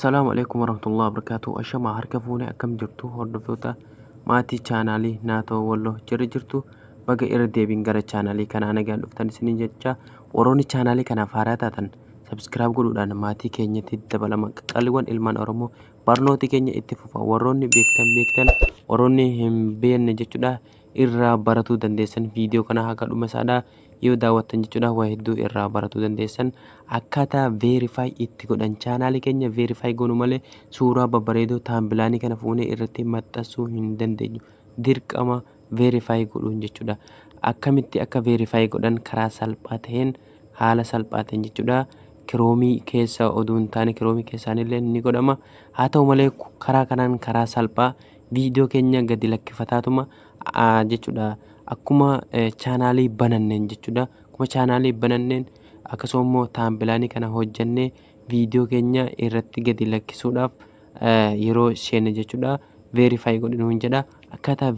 Salaamu alaikum warahmatullahi wabarakatuh. Ashama harka fuune akkam jirtu hordoftoota maatii chaanaalii naatoo walloo jirri jirtu baga irra deebiin gara chaanaalii kanaa nagaan dhuftan isiniin jecha warroonni chaanaalii kanaaf haraa taatan sabskiraayib gudhuudhaan maatii keenyatti dabalama qalliwwan ilmaan Oromoo barnooti keenya itti fufa warroonni beektan beektan warroonni hin jechuudha irraa baratuu dandeessan viidiyoo kana haa dhuma yoo daawwattan jechuudha waa hedduu irraa baratuu dandeessan akkaataa veerifaayi itti godhan chaanaali keenya veerifaayi gonu malee suuraa babbareedoo taambilaanii kana fuunee irratti maxxansuu hin dandeenyu dirqama veerifaayi godhuun jechuudha akkamitti akka veerifaayi godhan karaa salphaa ta'een haala salphaa ta'een jechuudha kiroomii keessa oduu hin taane kiroomii keessaanillee ni godhama haa ta'u malee karaa kanaan karaa salphaa viidiyoo keenya gadi lakkifataatuma jechuudha. akkuma eh, chaanaalii bananneen jechuudha. Akkuma bananneen akkasumammo taambilaanii kana hojjannee viidiyoo keenya irratti gadi lakkisuudhaaf eh, yeroo seenne jechuudha. Veerifaayi godhi nuun jedha. Akkaataa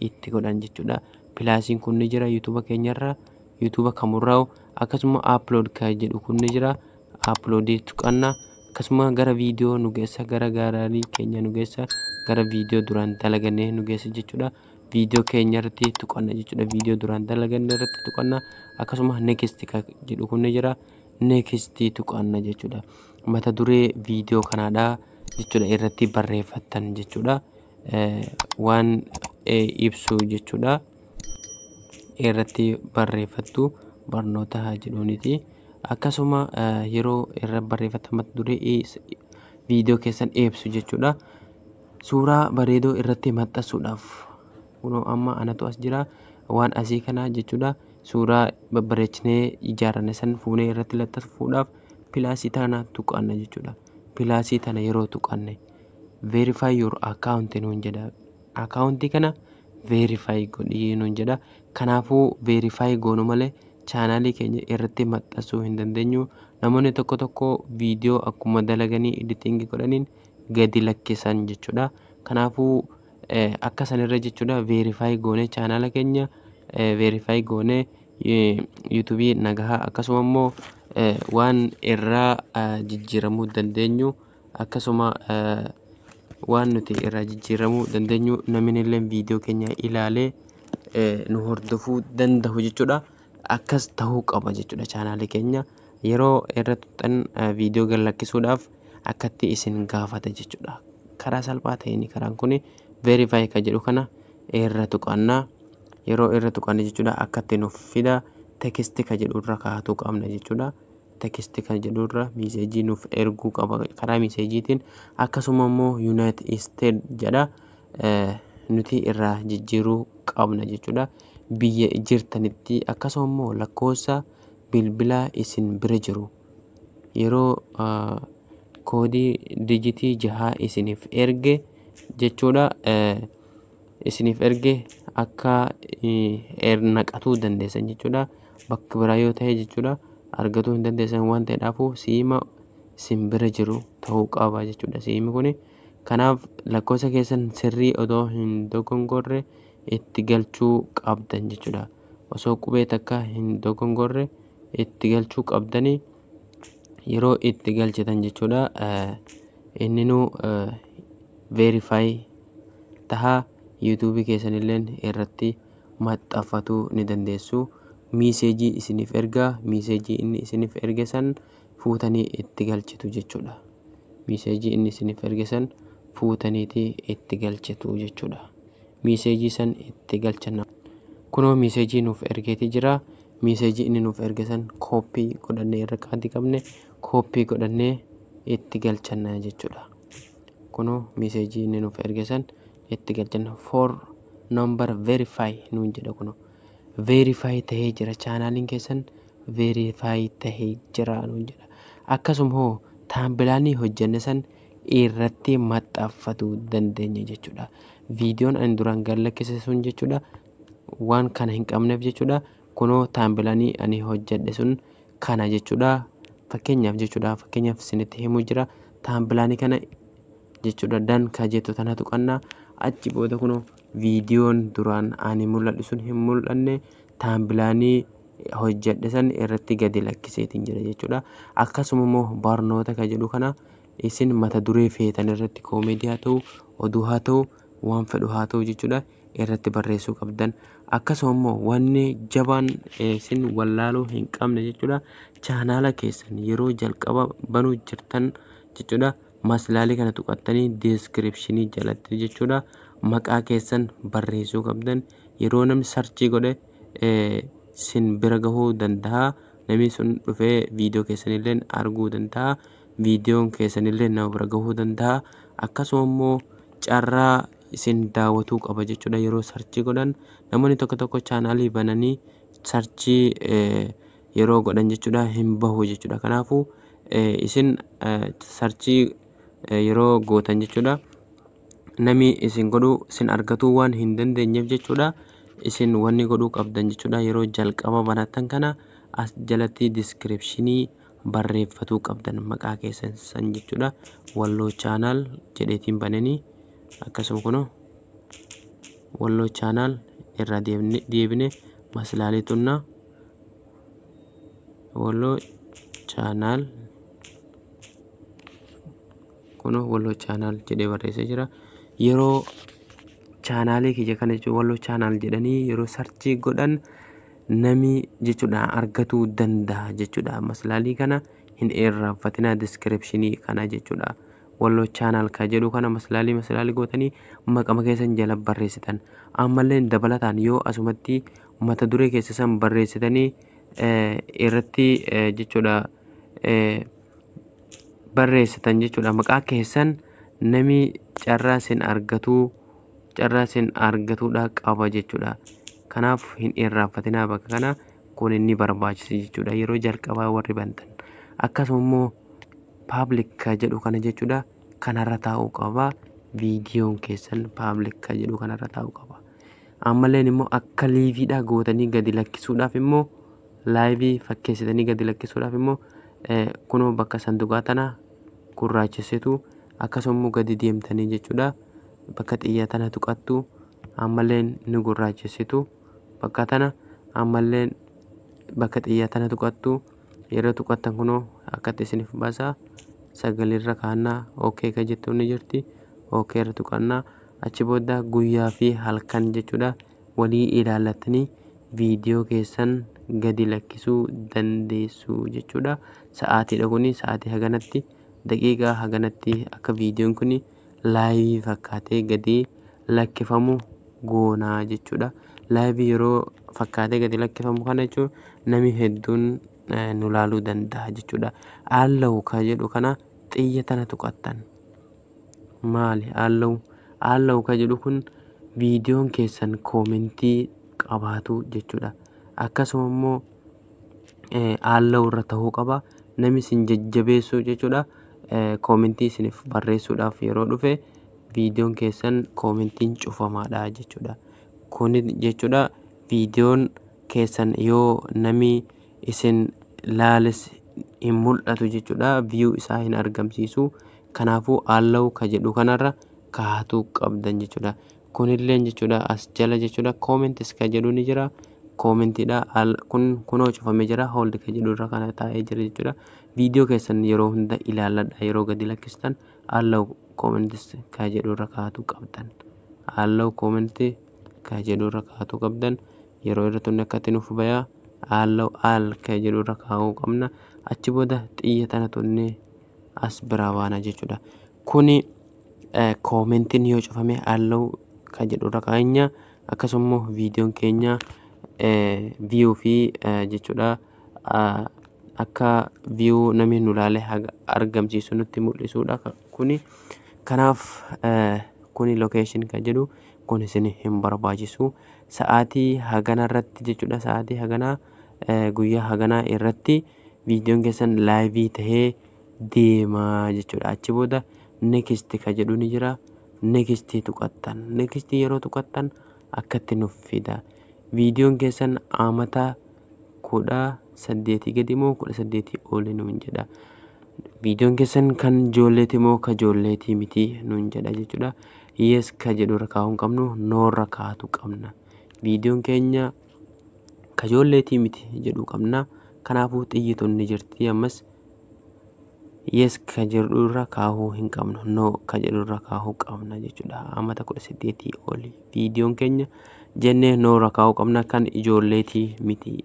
itti godhan jechuudha. Pilaasiin kun ni jira yuutuuba keenyarra yuutuuba kamurraa'u akkasuma aplood kan jedhu kun ni jira. Aploodii tuqanna akkasuma gara viidiyoo nu geessa gara gaarii keenya nu geessa gara viidiyoo duraan dalagane nu geessa jechuudha. viidiyoo keenya irratti tuqanna jechuudha. Viidiyoo duraan dalaganne irratti tuqanna akkasuma neekist jedhu kun ni jira. Neekist tuqanna jechuudha. Mata duree viidiyoo kanaadha jechuudha. Irratti barreeffatan jechuudha. Waan eh, ibsu jechuudha. Irratti barreeffattu barnoota jedhuuniti. Akkasuma eh, yeroo irra barreeffatan mata duree viidiyoo keessan ibsu jechuudha. Suuraa bareedoo irratti maxxansuudhaaf. kunoo amma anatu as jira waan asii kana jechuudha suuraa babbareechinee ijaarame san fuunee irratti lattafuudhaaf pilaasii tana tuqanna jechuudha pilaasii tana yeroo tuqanne verify your account nuun jedha akaawuntii kana verify godhii nuun jedha kanaafuu verify malee chaanaalii keenya irratti maxxansuu hin dandeenyu namoonni tokko tokko viidiyoo akkuma dalaganii editingii godhaniin gadi lakkisan jechuudha kanaafuu Eh, akka sanirra jechuudha 'Verify goonee chaanaala keenya eh, 'Verify goonee eh, yuutuubii nagahaa akkasuma immoo waan irraa jijjiiramuu dandeenyu akkasuma waan nuti irraa jijjiiramuu dandeenyu namni illee viidiyoo keenya ilaalee nu hordofuu danda'u jechuudha. Akkas ta'uu qaba jechuudha chaanaalii keenya yeroo irratti viidiyoo gad lakkisuudhaaf akkatti isin gaafata jechuudha. Karaa salphaa ta'een karaan kun verify kan jedhu kana irra tuqannaa yeroo irra tuqanne jechuudha akkatti nuuf fida tekisti kan kaatu qabna jechuudha. Tekisti kan jedhurra miiseejii nuuf erguu qaba karaa miiseejiitiin akkasuma immoo yuunaayit jedha eh, nuti irraa jijjiiruu qabna jechuudha. Biyya jirtanitti akkasuma immoo lakkoofsa bilbilaa isin bira jiru yeroo eh, koodii dijitii jahaa isiniif erge. jechuudha. Eh, isiniif erge akka er naqatuu dandeessan jechuudha. Bakka biraa yoo ta'e jechuudha argatu hin dandeessan waan ta'eedhaafu siima simbira jiru ta'uu qaba jechuudha. Siimi kun kanaaf lakkoofsa keessan sirrii odoo hin dogongorre itti galchuu qabdan jechuudha. Osoo qubee takka hin dogongorre itti galchuu qabdanii yeroo itti galchitan jechuudha. Eh, inni eh, veerifaayi tahaa yuutuubii keessan illeen irratti maxxanfatuu ni dandeessu. miseejii isiniif ergaa miseejii inni isiniif erge san fuutanii itti galchitu jechuudha. Miiseejii inni isiniif erge san fuutaniitii itti galchitu jechuudha. Miiseejii san itti galchan. Kunoo miiseejii nuuf ergeetii jira. Miiseejii inni nuuf erge san kooppii godhannee irra kaanti qabne kooppii godhannee itti galchanna jechuudha. kunoo meeseejii inni nuuf erge itti galchanna for nambar veerifaayi nuun jedha kunoo Verify tahee jira chaanaaliin keessan Verify tahee jira nuun jedha hoo taambilaanii hojjenne san irratti maxxanfatu dandeenya jechuudha viidiyoon ani duraan gallakkise sun jechuudha waan kana hin qabneef jechuudha kunoo taambilaanii ani hojjedhe sun kana jechuudha fakkeenyaaf jechuudha fakkeenyaaf sinitti himuu jira taambilaanii kana jechuudha dan jettu tanatu qannaa achi booda kun viidiyoon duraan ani mul'adhu sun hin mul'anne taambilaanii hojjedhe san irratti gadi lakkiseetiin jira jechuudha akkasuma immoo barnoota kan jedhu kana isin mata duree feetan irratti koomeedii haa ta'u oduu haa ta'u waan fedhu haa jechuudha irratti barreessuu qabdan akkasuma immoo wanni jabaan e, isin wallaaloo hin qabne jechuudha chaanaala keessan yeroo jalqaba banuu jirtan jechuudha. maslaali kana tuqattanii deeskiripshinii jalatti jechuudha maqaa keessan barreessuu qabdan yeroo namni sarchii godhe sin bira gahuu danda'a namni sun dhufee viidiyoo keessanillee arguu danda'a viidiyoon keessanillee nama bira gahuu danda'a akkasuma immoo carraa isin daawwatuu qaba jechuudha yeroo sarchii godhan namoonni tokko tokko chaanaalii bananii sarchii yeroo godhan jechuudha hin bahu jechuudha kanaafuu isin sarchii Eh, yeroo gootan jechuudha. Nami isin godhuu isin argatuu waan hin dandeenyeef jechuudha. Isin wanni godhuu qabdan jechuudha. Yeroo jalqaba barattan kana as jalatti diskiripshinii barreeffatuu qabdan maqaa keessan isan jechuudha. Walloo chaanaal jedheetiin bananii akkasuma kunoo walloo chaanaal irra deebine maslaalii tunna walloo chaanaal. kunoo walloo chaanaal jedhee barreessee jira yeroo chaanaalii kiyya kana chaanaal jedhanii yeroo sarchii godhan nami jechuudha argatuu danda'a jechuudha ammas kana hin dheerraanfatinaa diskiripshinii kana jechuudha wallo chaanaal ka jedhu kana maslaalii maslaalii gootanii maqama keessan jala barreessitan ammallee dabalataan yoo asumatti mata duree keessa san barreessitanii eh, irratti eh, jechuudha. Eh, barreessitan jechuudha. Maqaa keessan nami carraa isin argatuu qaba jechuudha. Kanaaf hin irraanfatinaa bakka kana kun inni barbaachisa jechuudha. Yeroo jalqabaa warri bantan akkasuma immoo paablika jedhu kana jechuudha kanarra taa'uu qaba. Viidiyoon keessan paablika jedhu kanarra taa'uu qaba. Ammalleen immoo akka liiviidhaa gootanii gadi lakkisuudhaaf immoo laayivii fakkeessitanii gadi lakkisuudhaaf immoo Eh, kunoo bakka tana tanaa gurraachessitu akkasummoo gadi deemtanii jechuudha bakka xiyya tana tuqattu ammallee ni gurraachessitu bakka tana ammallee bakka xiyya tana tuqattu yeroo tuqattan kunoo akkatti isiniif baasaa sagalirra kaannaa ok ka jettu ni jirti ookeerra tuqannaa achi booda guyyaa fi halkan jechuudha walii ilaalatanii viidiyoo keessan gadi lakkisuu dandeessu jechuudha. Sa'aatiidha kuni sa'aatii haganatti daqiiqaa haganatti akka viidiyoon kun laayivii fakkaatee gadi lakkifamu goonaa jechuudha. Laayivii yeroo fakkaatee gadi lakkifamu kana jechuun nami hedduun eh, nu laaluu danda'a jechuudha. Aallawu kan jedhu kana xiyya tana tuqattan maali aallawu? Aallawu kan jedhu kun viidiyoon keessan koomentii qabaatu jechuudha. akkasuma immoo eh, haala irra ta'uu qaba namni isin jajjabeessu jechuudha eh, koomentii isiniif barreessuudhaaf yeroo dhufe viidiyoon keessan koomentiin cufamaadha jechuudha kun jechuudha viidiyoon keessan yoo nami isin laales hin mul'atu jechuudha viyuu isaa hin argamsiisu kanaafuu haala'u ka jedhu kanarra kaatuu qabdan jechuudha kunillee jechuudha as jala jechuudha koomentiis ka ni jira. koomentiidha kun kunoo cufamee jira hooldi kan jedhu irra kana taa'ee jira jechuudha viidiyoo keessan yeroo hunda ilaalladha yeroo gadi lakkistan haallau koomentis kan jedhu kaatu qabdan haallau koomenti kan kaatu qabdan yeroo irra tunne akkatti nuuf bayaa haallau haal kan jedhu irra kaa'uu qabna achi booda xiyya tana tunne as biraa waana jechuudha kuni eh, koomentiin yoo cufame haallau kan jedhu irra kaa'inya akkasuma viidiyoon keenya. viyuu fi eh, jechuudha ah, akka viyuu namni nu argamsiisu nutti mul'isudha. Kuni kanaaf eh, kuni lokeeshin kan jedhu kun isin hin barbaachisu. Sa'aatii haganaa irratti jechuudha. Sa'aatii haganaa eh, guyyaa haganaa irratti viidiyoon keessan laayivii tahee deema jechuudha. Achi booda neekist kan jedhu ni jira. Neekistii tuqatan Neekistii yeroo tuqattan akkatti nuuf fida. viidiyoon keessan amata kudha saddeetii gadi moo kudha saddeetii oli nuun jedha. Viidiyoon keessan kan ijoolleeti moo ka miti nuun jedha jechuudha. Yes ka kaahu hin qabnu noorra kaatu qabna. Viidiyoon keenya ka miti jedhu qabna. Kanaafuu xiyyiitonni jirti ammas yes ka kaahu hin qabnu no ka jedhurra qabna jechuudha. Amata kudha saddeetii oli viidiyoon keenya. jenne noo kaa'uu qabna kan ijoolleetii miti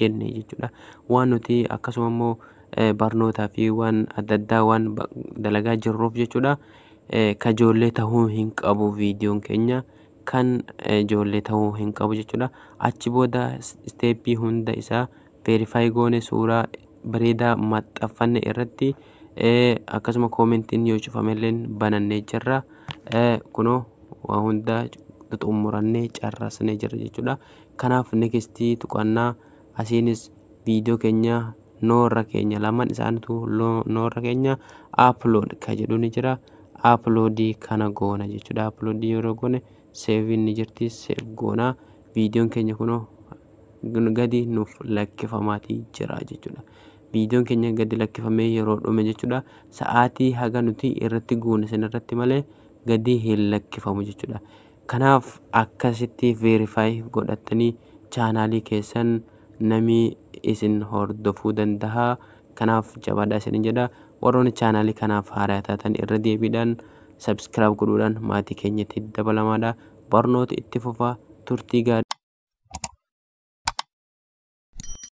jenne jechuudha waan nuti akkasuma immoo eh, barnootaa fi waan adda addaa waan dalagaa jirruuf jechuudha eh, ijoollee ta'uu hin qabu viidiyoon keenya kan eh, ijoollee ta'uu hin qabu jechuudha achi booda isteeppii hunda isaa veerifaayi goone suuraa bareedaa maxxanfanne irratti akkasuma komentiin yoo cufameleen banannee jirra kunoo waa irratti xummurannee carrasnee jira jechuudha. Kanaaf neekstii tuqannaa asiinis viidiyoo keenya noorra keenya lamaan isaaniitu noorra keenya aplood kan jedhu ni jira. Aploodii kana goona jechuudha. Aploodii yeroo goone seeviin ni jirti. Seef goona. Viidiyoon keenya kunoo gadi nuuf lakkifamati jira jechuudha. Viidiyoon keenya gadi lakkifamee yeroo dhume jechuudha. Sa'aatii haga nuti irratti guune irratti malee gadi hin lakkifamu jechuudha. Kanaaf akkasitti veerifaayi godhattanii chaanaalii keessan nami isin hordofuu danda'a. Kanaaf jabaadhaa isin jedha. Warroonni chaanaalii kanaaf haaraa taatan irra deebiidhaan sabskiraayib godhuudhaan maatii keenyatti dabalamaadha. Barnoota itti fufa. Turtii gaarii.